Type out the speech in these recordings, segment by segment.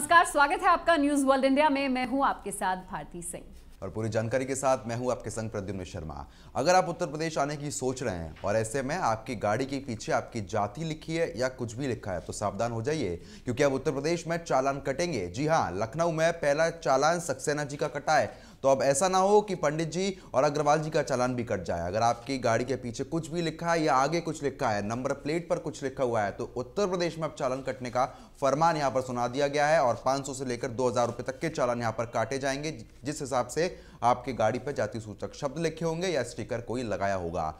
नमस्कार स्वागत है आपका न्यूज वर्ल्ड इंडिया में मैं हूं आपके साथ भारती सिंह और पूरी जानकारी के साथ मैं हूं आपके संग प्रद्युम्न शर्मा अगर आप उत्तर प्रदेश आने की सोच रहे हैं और ऐसे में आपकी गाड़ी के पीछे आपकी जाति लिखी है या कुछ भी लिखा है तो सावधान हो जाइए क्योंकि अब उत्तर प्रदेश में चालान कटेंगे जी हां लखनऊ में पहला चालान सक्सेना जी का कटा है तो अब ऐसा ना हो कि पंडित जी और अग्रवाल जी का चालान भी कट जाए अगर आपकी गाड़ी के पीछे कुछ भी लिखा है या आगे कुछ लिखा है नंबर प्लेट पर कुछ लिखा हुआ है तो उत्तर प्रदेश में अब चालान कटने का फरमान यहाँ पर सुना दिया गया है और पाँच से लेकर दो रुपए तक के चालान यहाँ पर काटे जाएंगे जिस हिसाब से आपकी गाड़ी पर जाति सूचक शब्द लिखे होंगे या स्टिकर कोई लगाया होगा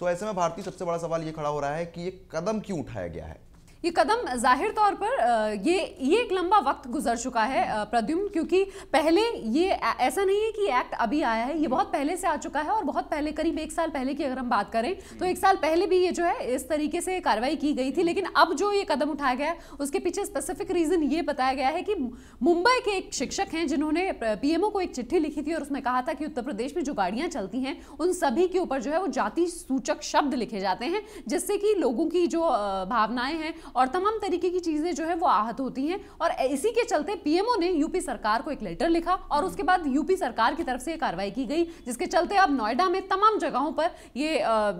तो ऐसे में भारतीय सबसे बड़ा सवाल ये खड़ा हो रहा है कि ये कदम क्यों उठाया गया है ये कदम जाहिर तौर पर ये ये एक लंबा वक्त गुजर चुका है प्रद्युम्न क्योंकि पहले ये ऐसा नहीं है कि एक्ट अभी आया है ये बहुत पहले से आ चुका है और बहुत पहले करीब एक साल पहले की अगर हम बात करें तो एक साल पहले भी ये जो है इस तरीके से कार्रवाई की गई थी लेकिन अब जो ये कदम उठाया गया है उसके पीछे स्पेसिफिक रीज़न ये बताया गया है कि मुंबई के एक शिक्षक हैं जिन्होंने पीएमओ को एक चिट्ठी लिखी थी और उसमें कहा था कि उत्तर प्रदेश में जो गाड़ियाँ चलती हैं उन सभी के ऊपर जो है वो जाति सूचक शब्द लिखे जाते हैं जिससे कि लोगों की जो भावनाएं हैं और तमाम तरीके की चीज़ें जो है वो आहत होती हैं और इसी के चलते पीएमओ ने यूपी सरकार को एक लेटर लिखा और हम्म। उसके बाद यूपी सरकार की तरफ से ये कार्रवाई की गई जिसके चलते अब नोएडा में तमाम जगहों पर ये आ,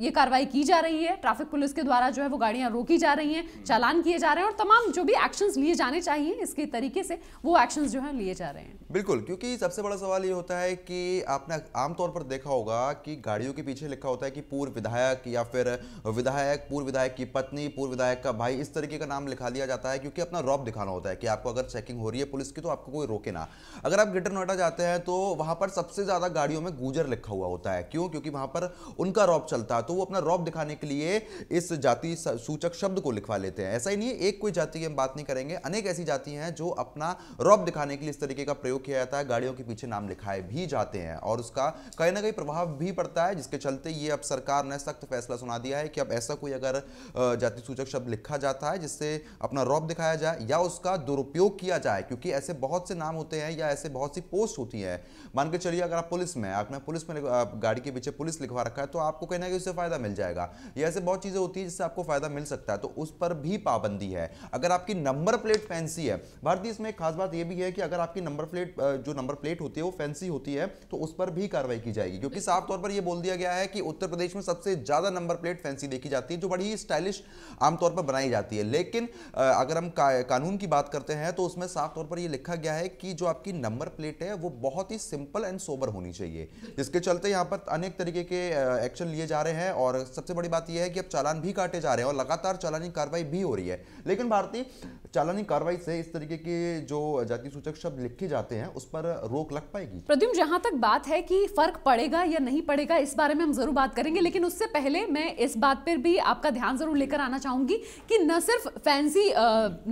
ये कार्रवाई की जा रही है ट्रैफिक पुलिस के द्वारा जो है वो गाड़ियां रोकी जा रही हैं हम्म। चालान किए जा रहे हैं और तमाम जो भी एक्शन लिए जाने चाहिए इसके तरीके से वो एक्शन जो है लिए जा रहे हैं बिल्कुल क्योंकि सबसे बड़ा सवाल ये होता है कि आपने आमतौर पर देखा होगा कि गाड़ियों के पीछे लिखा होता है कि पूर्व विधायक या फिर विधायक पूर्व विधायक की पत्नी पूर्व विधायक का भाई इस तरीके का नाम लिखा दिया जाता है क्योंकि अपना रॉब दिखाना होता है कि आपको अगर चेकिंग हो रही है पुलिस की तो आपको कोई रोके ना अगर आप ग्रेटर नोएडा जाते हैं तो वहाँ पर सबसे ज़्यादा गाड़ियों में गुजर लिखा हुआ होता है क्यों क्योंकि वहाँ पर उनका रॉब चलता है तो वो अपना रॉब दिखाने के लिए इस जाति सूचक शब्द को लिखवा लेते हैं ऐसा ही नहीं एक कोई जाति की हम बात नहीं करेंगे अनेक ऐसी जाति हैं जो अपना रॉब दिखाने के लिए इस तरीके का प्रयोग किया जाता है गाड़ियों के पीछे नाम लिखाए भी जाते हैं और उसका कहीं ना कहीं प्रभाव भी पड़ता है जिसके चलते ये अब सरकार ने सख्त फैसला सुना दिया है कि अब ऐसा कोई अगर जाति सूचक शब्द लिखा लिखा जाता है जिससे अपना रौब दिखाया जाए या उसका दुरुपयोग किया जाए क्योंकि ऐसे बहुत से नाम होते हैं या ऐसे बहुत सी पोस्ट होती है मान के चलिए अगर आप पुलिस में आपने पुलिस में गाड़ी के पीछे पुलिस लिखवा रखा है तो आपको कहना है कि उससे फ़ायदा मिल जाएगा या ऐसे बहुत चीज़ें होती है जिससे आपको फ़ायदा मिल सकता है तो उस पर भी पाबंदी है अगर आपकी नंबर प्लेट फैंसी है भारतीय इसमें खास बात यह भी है कि अगर आपकी नंबर प्लेट जो नंबर प्लेट होती है वो फैंसी होती है तो उस पर भी कार्रवाई की जाएगी क्योंकि साफ तौर पर यह बोल दिया गया है कि उत्तर प्रदेश में सबसे ज़्यादा नंबर प्लेट फैंसी देखी जाती है जो बड़ी ही स्टाइलिश आमतौर पर बनाई जाती है लेकिन अगर हम कानून की बात करते हैं तो उसमें साफ तौर पर यह लिखा गया है कि जो आपकी नंबर प्लेट है वो बहुत ही सिंपल एंड सोबर होनी चाहिए जिसके चलते यहाँ पर अनेक तरीके के एक्शन लिए जा रहे हैं और सबसे बड़ी बात यह है कि अब चालान भी काटे जा रहे हैं और लगातार चालानी कार्रवाई भी हो रही है लेकिन भारतीय चालानी कार्रवाई से इस तरीके के जो जाति सूचक शब्द लिखे जाते हैं उस पर रोक लग पाएगी प्रद्युम जहां तक बात है कि फर्क पड़ेगा या नहीं पड़ेगा इस बारे में हम जरूर बात करेंगे लेकिन उससे पहले मैं इस बात पर भी आपका ध्यान जरूर लेकर आना चाहूंगी कि न सिर्फ फैंसी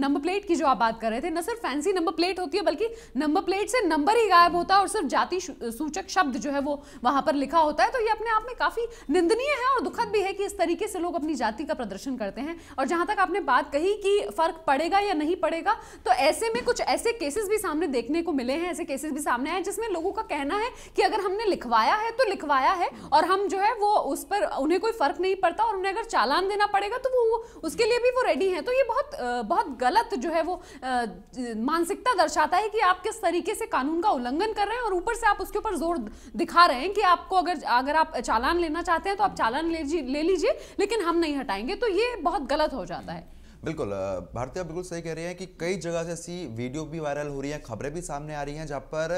नंबर प्लेट की जो आप बात कर रहे थे न सिर्फ फैंसी नंबर प्लेट होती है बल्कि नंबर प्लेट से नंबर ही गायब होता है और सिर्फ जाति सूचक शब्द जो है वो वहां पर लिखा होता है तो ये अपने आप में काफ़ी निंदनीय है और दुखद भी है कि इस तरीके से लोग अपनी जाति का प्रदर्शन करते हैं और जहां तक आपने बात कही कि फ़र्क पड़ेगा या नहीं पड़ेगा तो ऐसे में कुछ ऐसे केसेस भी सामने देखने को मिले हैं ऐसे केसेस भी सामने आए जिसमें लोगों का कहना है कि अगर हमने लिखवाया है तो लिखवाया है और हम जो है वो उस पर उन्हें कोई फ़र्क नहीं पड़ता और उन्हें अगर चालान देना पड़ेगा तो वो उसके लिए भी वो रेडी हैं तो ये बहुत बहुत गलत जो है वो मानसिकता दर्शाता है कि आप किस तरीके से कानून का उल्लंघन कर रहे हैं और ऊपर से आप उसके ऊपर जोर दिखा रहे हैं कि आपको अगर अगर आप चालान लेना चाहते हैं तो आप चालान ले लीजिए लेकिन हम नहीं हटाएंगे तो ये बहुत गलत हो जाता है बिल्कुल भारतीय बिल्कुल सही कह रहे हैं कि कई जगह से ऐसी वीडियो भी वायरल हो रही है खबरें भी सामने आ रही हैं जहाँ पर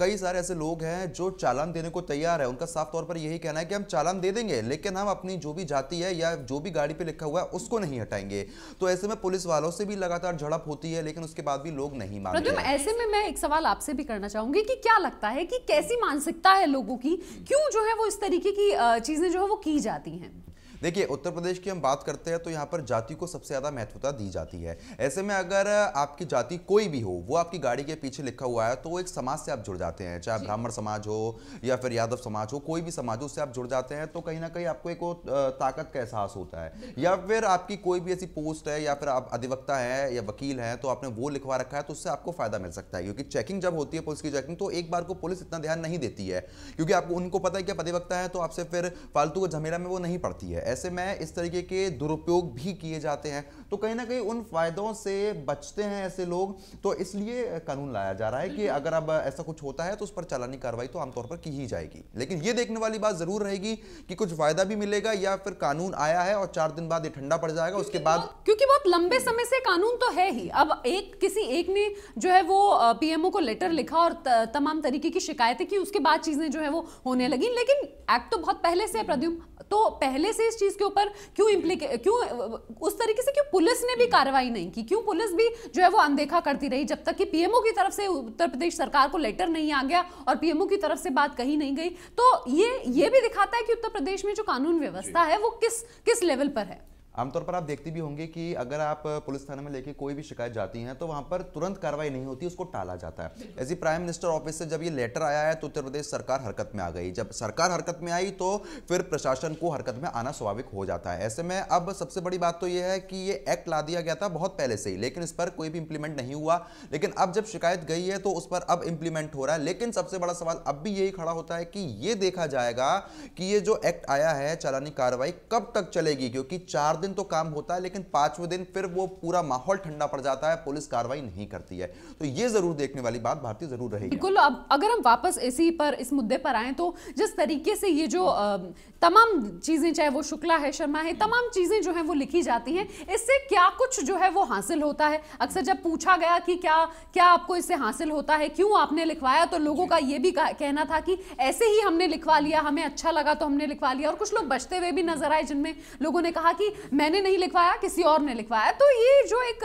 कई सारे ऐसे लोग हैं जो चालान देने को तैयार है उनका साफ तौर पर यही कहना है कि हम चालान दे देंगे लेकिन हम अपनी जो भी जाति है या जो भी गाड़ी पर लिखा हुआ है उसको नहीं हटाएंगे तो ऐसे में पुलिस वालों से भी लगातार झड़प होती है लेकिन उसके बाद भी लोग नहीं मानते ऐसे में मैं एक सवाल आपसे भी करना चाहूंगी कि क्या लगता है कि कैसी मानसिकता है लोगों की क्यों जो है वो इस तरीके की चीजें जो है वो की जाती हैं देखिए उत्तर प्रदेश की हम बात करते हैं तो यहाँ पर जाति को सबसे ज़्यादा महत्वता दी जाती है ऐसे में अगर आपकी जाति कोई भी हो वो आपकी गाड़ी के पीछे लिखा हुआ है तो वो एक समाज से आप जुड़ जाते हैं चाहे ब्राह्मण समाज हो या फिर यादव समाज हो कोई भी समाज हो उससे आप जुड़ जाते हैं तो कहीं ना कहीं आपको एक ताकत का एहसास होता है या फिर आपकी कोई भी ऐसी पोस्ट है या फिर आप अधिवक्ता है या वकील हैं तो आपने वो लिखवा रखा है तो उससे आपको फायदा मिल सकता है क्योंकि चेकिंग जब होती है पुलिस की चेकिंग तो एक बार को पुलिस इतना ध्यान नहीं देती है क्योंकि आपको उनको पता है कि आप अधिवक्ता है तो आपसे फिर फालतू को झमेला में वो नहीं पड़ती है ऐसे में इस तरीके के दुरुपयोग भी किए जाते हैं तो कहीं ना कहीं उन फायदों से बचते हैं ऐसे लोग तो इसलिए कानून लाया जा रहा है कि अगर अब ऐसा कुछ होता है तो उस पर चालानी कार्रवाई तो आमतौर पर की ही जाएगी लेकिन ये देखने वाली बात जरूर रहेगी कि कुछ फायदा भी मिलेगा या फिर कानून आया है और चार दिन बाद ये ठंडा पड़ जाएगा उसके बाद क्योंकि बहुत लंबे समय से कानून तो है ही अब एक किसी एक ने जो है वो पीएमओ को लेटर लिखा और तमाम तरीके की शिकायतें की उसके बाद चीजें जो है वो होने लगी लेकिन एक्ट तो बहुत पहले से है प्रद्युम तो पहले से इस चीज के ऊपर क्यों इम्प्लीके क्यों उस तरीके से क्यों पुलिस ने भी कार्रवाई नहीं की क्यों पुलिस भी जो है वो अनदेखा करती रही जब तक कि पीएमओ की तरफ से उत्तर प्रदेश सरकार को लेटर नहीं आ गया और पीएमओ की तरफ से बात कही नहीं गई तो ये ये भी दिखाता है कि उत्तर प्रदेश में जो कानून व्यवस्था है वो किस किस लेवल पर है आमतौर पर आप देखते भी होंगे कि अगर आप पुलिस थाने में लेके कोई भी शिकायत जाती हैं तो वहाँ पर तुरंत कार्रवाई नहीं होती उसको टाला जाता है ऐसी प्राइम मिनिस्टर ऑफिस से जब ये लेटर आया है तो उत्तर प्रदेश सरकार हरकत में आ गई जब सरकार हरकत में आई तो फिर प्रशासन को हरकत में आना स्वाभाविक हो जाता है ऐसे में अब सबसे बड़ी बात तो ये है कि ये एक्ट ला दिया गया था बहुत पहले से ही लेकिन इस पर कोई भी इंप्लीमेंट नहीं हुआ लेकिन अब जब शिकायत गई है तो उस पर अब इंप्लीमेंट हो रहा है लेकिन सबसे बड़ा सवाल अब भी यही खड़ा होता है कि ये देखा जाएगा कि ये जो एक्ट आया है चालानी कार्रवाई कब तक चलेगी क्योंकि चार दिन दिन तो काम होता है लेकिन पांचवें दिन फिर वो पूरा माहौल ठंडा पड़ जाता है पुलिस कार्रवाई नहीं करती है तो ये जरूर देखने वाली बात भारतीय जरूर रहेगी बिल्कुल अब अगर हम वापस इसी पर इस मुद्दे पर आए तो जिस तरीके से ये जो तमाम चीजें चाहे वो शुक्ला है शर्मा है तमाम चीजें जो है वो लिखी जाती हैं इससे क्या कुछ जो है वो हासिल होता है अक्सर जब पूछा गया कि क्या क्या आपको इससे हासिल होता है क्यों आपने लिखवाया तो लोगों का ये भी कहना था कि ऐसे ही हमने लिखवा लिया हमें अच्छा लगा तो हमने लिखवा लिया और कुछ लोग बचते हुए भी नजर आए जिनमें लोगों ने कहा कि मैंने नहीं लिखवाया किसी और ने लिखवाया तो ये जो एक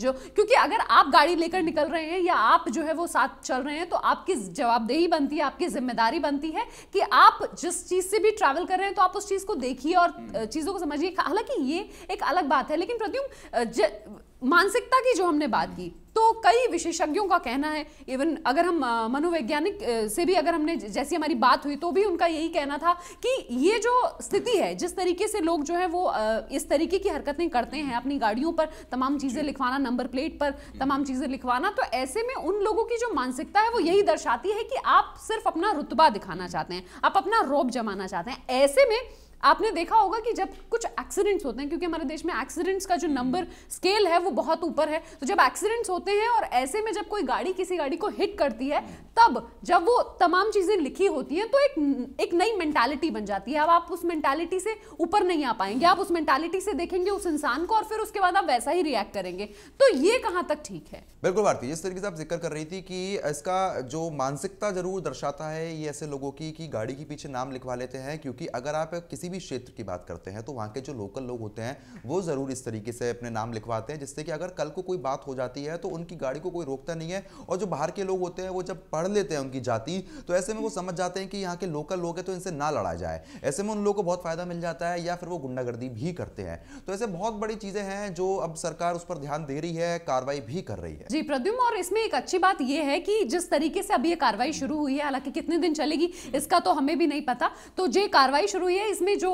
जो क्योंकि अगर आप गाड़ी लेकर निकल रहे हैं या आप जो है वो साथ चल रहे हैं तो आपकी जवाबदेही बनती है आपकी जिम्मेदारी बनती है कि आप जिस चीज़ से भी ट्रैवल कर रहे हैं तो आप उस चीज़ को देखिए और चीज़ों को समझिए हालांकि ये एक अलग बात है लेकिन प्रद्युम मानसिकता की जो हमने बात की तो कई विशेषज्ञों का कहना है इवन अगर हम मनोवैज्ञानिक से भी अगर हमने जैसी हमारी बात हुई तो भी उनका यही कहना था कि ये जो स्थिति है जिस तरीके से लोग जो है वो इस तरीके की हरकतें करते हैं अपनी गाड़ियों पर तमाम चीज़ें लिखवाना नंबर प्लेट पर हम्म। तमाम चीज़ें लिखवाना तो ऐसे में उन लोगों की जो मानसिकता है वो यही दर्शाती है कि आप सिर्फ अपना रुतबा दिखाना चाहते हैं आप अपना रोब जमाना चाहते हैं ऐसे में आपने देखा होगा कि जब कुछ एक्सीडेंट्स होते हैं क्योंकि हमारे देश में एक्सीडेंट्स का जो नंबर हम्म। स्केल है वो बहुत ऊपर है तो जब एक्सीडेंट्स होते हैं और ऐसे में जब कोई गाड़ी किसी गाड़ी को हिट करती है हम्म। तब जब वो तमाम चीज़ें लिखी होती हैं तो एक एक नई मेंटालिटी बन जाती है अब आप उस मेंटालिटी से ऊपर नहीं आ पाएंगे आप उस मेंटालिटी से देखेंगे उस इंसान को और फिर उसके बाद आप वैसा ही रिएक्ट करेंगे तो ये कहाँ तक ठीक है बिल्कुल भारती जिस तरीके से आप जिक्र कर रही थी कि इसका जो मानसिकता जरूर दर्शाता है ये ऐसे लोगों की कि गाड़ी के पीछे नाम लिखवा लेते हैं क्योंकि अगर आप किसी किसी भी क्षेत्र की बात करते हैं तो वहाँ के जो लोकल लोग होते हैं वो ज़रूर इस तरीके से अपने नाम लिखवाते हैं जिससे कि अगर कल को कोई बात हो जाती है तो उनकी गाड़ी को कोई रोकता नहीं है और जो बाहर के लोग होते हैं वो जब पढ़ लेते हैं उनकी जाति तो ऐसे में वो समझ जाते हैं कि यहाँ के लोकल लोग हैं तो इनसे ना लड़ा जाए ऐसे में उन लोगों को बहुत फ़ायदा मिल जाता है या फिर वो गुंडागर्दी भी करते हैं तो ऐसे बहुत बड़ी चीज़ें हैं जो अब सरकार उस पर ध्यान दे रही है कार्रवाई भी कर रही है जी प्रद्युम और इसमें एक अच्छी बात यह है कि जिस तरीके से अब ये कार्रवाई शुरू हुई है हालांकि कितने दिन चलेगी इसका तो हमें भी नहीं पता तो जो कार्रवाई शुरू हुई है इसमें जो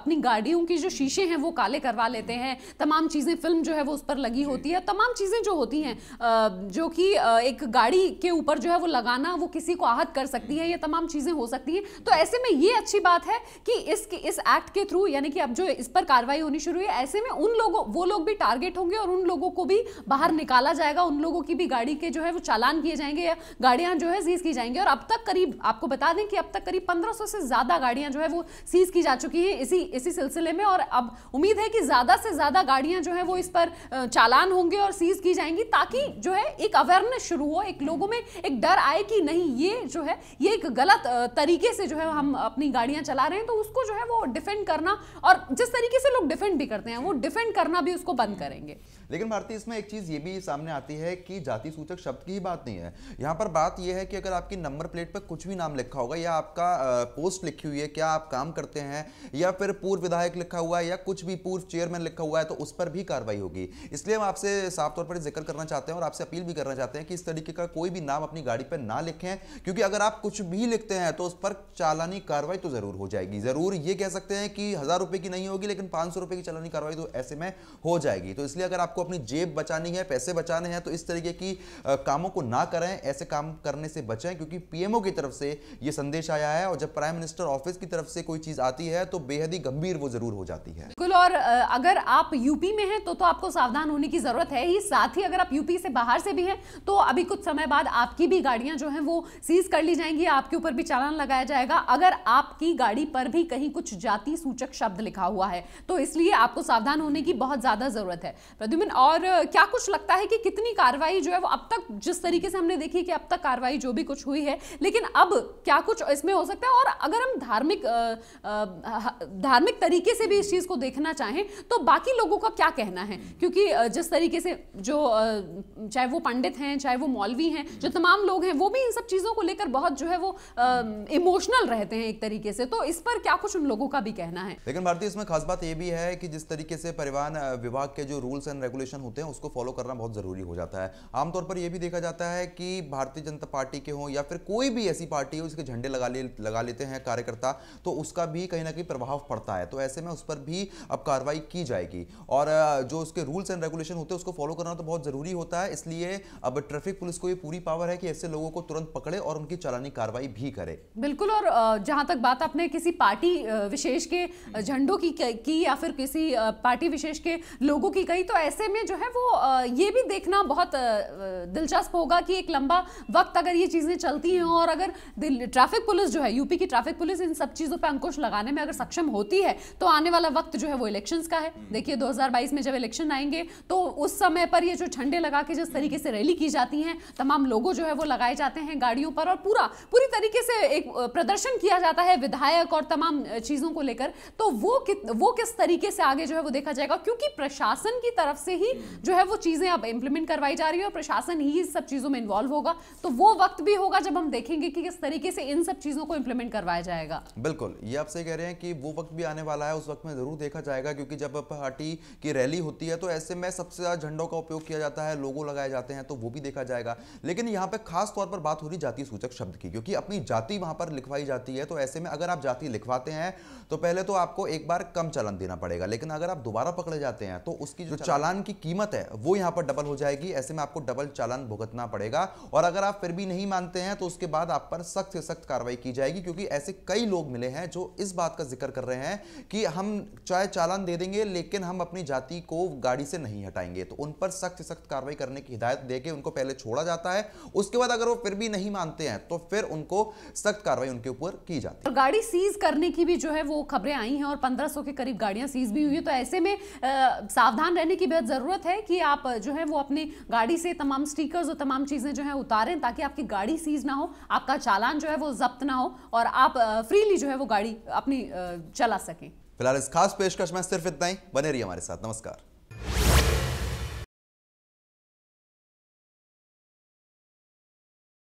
अपनी गाड़ियों की जो शीशे हैं वो काले करवा लेते हैं तमाम चीज़ें फिल्म जो है वो उस पर लगी होती है तमाम चीज़ें जो होती हैं जो कि एक गाड़ी के ऊपर जो है वो लगाना वो किसी को आहत कर सकती है ये तमाम चीज़ें हो सकती हैं तो ऐसे में ये अच्छी बात है कि इस इस एक्ट के थ्रू यानी कि अब जो इस पर कार्रवाई होनी शुरू हुई ऐसे में उन लोगों वो लोग भी टारगेट होंगे और उन लोगों को भी बाहर निकाला जाएगा उन लोगों की भी गाड़ी के जो है वो चालान किए जाएंगे या गाड़ियाँ जो है सीज की जाएंगी और अब तक करीब आपको बता दें कि अब तक करीब पंद्रह से ज़्यादा गाड़ियाँ जो है वो सीज की जा चुकी है इसी इसी सिलसिले में और अब उम्मीद है कि ज़्यादा से ज़्यादा गाड़ियां जो है वो इस पर चालान होंगे और सीज की जाएंगी ताकि जो है एक अवेयरनेस शुरू हो एक लोगों में एक डर आए कि नहीं ये जो है ये एक गलत तरीके से जो है हम अपनी गाड़ियां चला रहे हैं तो उसको जो है वो डिफेंड करना और जिस तरीके से लोग डिफेंड भी करते हैं वो डिफेंड करना भी उसको बंद करेंगे लेकिन भारतीय इसमें एक चीज़ ये भी सामने आती है कि जाति सूचक शब्द की ही बात नहीं है यहाँ पर बात यह है कि अगर आपकी नंबर प्लेट पर कुछ भी नाम लिखा होगा या आपका पोस्ट लिखी हुई है क्या आप काम करते हैं या फिर पूर्व विधायक लिखा हुआ है या कुछ भी पूर्व चेयरमैन लिखा हुआ है तो उस पर भी कार्रवाई होगी इसलिए हम आपसे साफ तौर पर जिक्र करना चाहते हैं और आपसे अपील भी करना चाहते हैं कि इस तरीके का कोई भी नाम अपनी गाड़ी पर ना लिखें क्योंकि अगर आप कुछ भी लिखते हैं तो उस पर चालानी कार्रवाई तो जरूर हो जाएगी जरूर ये कह सकते हैं कि हजार रुपए की नहीं होगी लेकिन पांच सौ रुपए की चालानी कार्रवाई तो ऐसे में हो जाएगी तो इसलिए अगर आपको आपको अपनी जेब बचानी है पैसे बचाने हैं तो इस तरीके की कामों को ना करें ऐसे काम करने से बचें क्योंकि पीएमओ की तरफ से ये संदेश आया है और जब प्राइम मिनिस्टर ऑफिस की तरफ से कोई चीज आती है तो बेहद ही गंभीर वो जरूर हो जाती है बिल्कुल और अगर आप यूपी में हैं तो तो आपको सावधान होने की जरूरत है ही साथ ही अगर आप यूपी से बाहर से भी हैं तो अभी कुछ समय बाद आपकी भी गाड़ियां जो हैं वो सीज कर ली जाएंगी आपके ऊपर भी चालान लगाया जाएगा अगर आपकी गाड़ी पर भी कहीं कुछ जाति सूचक शब्द लिखा हुआ है तो इसलिए आपको सावधान होने की बहुत ज्यादा जरूरत है प्रद्युम्न लेकिन और क्या कुछ लगता है कि कितनी कार्रवाई जो है वो अब तक जिस तरीके से हमने देखी कि अब तक कार्रवाई जो भी कुछ हुई है लेकिन अब क्या कुछ इसमें हो सकता है और अगर हम धार्मिक धार्मिक तरीके से भी इस चीज़ को देखना चाहें तो बाकी लोगों का क्या कहना है क्योंकि जिस तरीके से जो चाहे वो पंडित हैं चाहे वो मौलवी हैं जो तमाम लोग हैं वो भी इन सब चीज़ों को लेकर बहुत जो है वो इमोशनल रहते हैं एक तरीके से तो इस पर क्या कुछ उन लोगों का भी कहना है लेकिन भारतीय इसमें खास बात यह भी है कि जिस तरीके से परिवहन विभाग के जो रूल्स एंड रेगुलेशन होते हैं उसको फॉलो करना बहुत ज़रूरी हो जाता है आमतौर पर यह भी देखा जाता है कि भारतीय जनता पार्टी के हों या फिर कोई भी ऐसी पार्टी हो जिसके झंडे लगा ले लगा लेते हैं कार्यकर्ता तो उसका भी कहीं ना कहीं प्रभाव पड़ता है तो ऐसे में उस पर भी अब कार्रवाई की जाएगी और जो उसके रूल्स एंड रेगुलेशन होते हैं उसको फॉलो करना तो बहुत ज़रूरी होता है इसलिए अब ट्रैफिक पुलिस को ये पूरी पावर है कि ऐसे लोगों को तुरंत पकड़े और उनकी चलानी कार्रवाई भी करे बिल्कुल और जहाँ तक बात आपने किसी पार्टी विशेष के झंडों की की या फिर किसी पार्टी विशेष के लोगों की कही तो ऐसे बारे में जो है वो ये भी देखना बहुत दिलचस्प होगा कि एक लंबा वक्त अगर ये चीज़ें चलती हैं और अगर ट्रैफिक पुलिस जो है यूपी की ट्रैफिक पुलिस इन सब चीज़ों पर अंकुश लगाने में अगर सक्षम होती है तो आने वाला वक्त जो है वो इलेक्शंस का है हम्म। देखिए 2022 में जब इलेक्शन आएंगे तो उस समय पर ये जो झंडे लगा के जिस तरीके से रैली की जाती हैं तमाम लोगों जो है वो लगाए जाते हैं गाड़ियों पर और पूरा पूरी तरीके से एक प्रदर्शन किया जाता है विधायक और तमाम चीज़ों को लेकर तो वो कि, वो किस तरीके से आगे जो है वो देखा जाएगा क्योंकि प्रशासन की तरफ से ही जो है वो चीज़ें अब इंप्लीमेंट करवाई जा रही है और प्रशासन ही इस सब चीज़ों में इन्वॉल्व होगा तो वो वक्त भी होगा जब हम देखेंगे कि किस तरीके से इन सब चीज़ों को इंप्लीमेंट करवाया जाएगा बिल्कुल ये आप सही कह रहे हैं कि वो वक्त भी आने वाला है उस वक्त में ज़रूर देखा जाएगा क्योंकि जब पार्टी की रैली होती है तो ऐसे में सबसे ज़्यादा झंडों का उपयोग किया जाता है लोगो लगाए जाते हैं तो वो भी देखा जाएगा लेकिन यहाँ पे खास तौर पर बात हो रही जाति सूचक शब्द की क्योंकि अपनी जाति वहां पर लिखवाई जाती है तो ऐसे में अगर आप जाति लिखवाते हैं तो पहले तो आपको एक बार कम चलन देना पड़ेगा लेकिन अगर आप दोबारा पकड़े जाते हैं तो उसकी जो चालान की कीमत है वो यहां पर डबल हो जाएगी ऐसे में आपको डबल चालान भुगतना पड़ेगा और अगर आप फिर भी नहीं मानते हैं तो उसके बाद आप पर सख्त से सख्त कार्रवाई की जाएगी क्योंकि ऐसे कई लोग मिले हैं जो इस बात का जिक्र कर रहे हैं कि हम चाहे चालान दे देंगे लेकिन हम अपनी जाति को गाड़ी से नहीं हटाएंगे तो उन पर सख्त से सख्त कार्रवाई करने की हिदायत देकर उनको पहले छोड़ा जाता है उसके बाद अगर वो फिर भी नहीं मानते हैं तो फिर उनको सख्त कार्रवाई उनके ऊपर की जाती है गाड़ी सीज करने की भी जो है वो खबरें आई हैं और पंद्रह के करीब गाड़ियां सीज भी हुई है तो ऐसे में सावधान रहने की बेहद ज़रूरत है कि आप जो है वो अपनी गाड़ी से तमाम स्टिकर्स और तमाम चीज़ें जो है उतारें ताकि आपकी गाड़ी सीज ना हो आपका चालान जो है वो जब्त ना हो और आप फ्रीली जो है वो गाड़ी अपनी चला सकें फिलहाल इस खास पेशकश में सिर्फ इतना ही बने रही हमारे साथ नमस्कार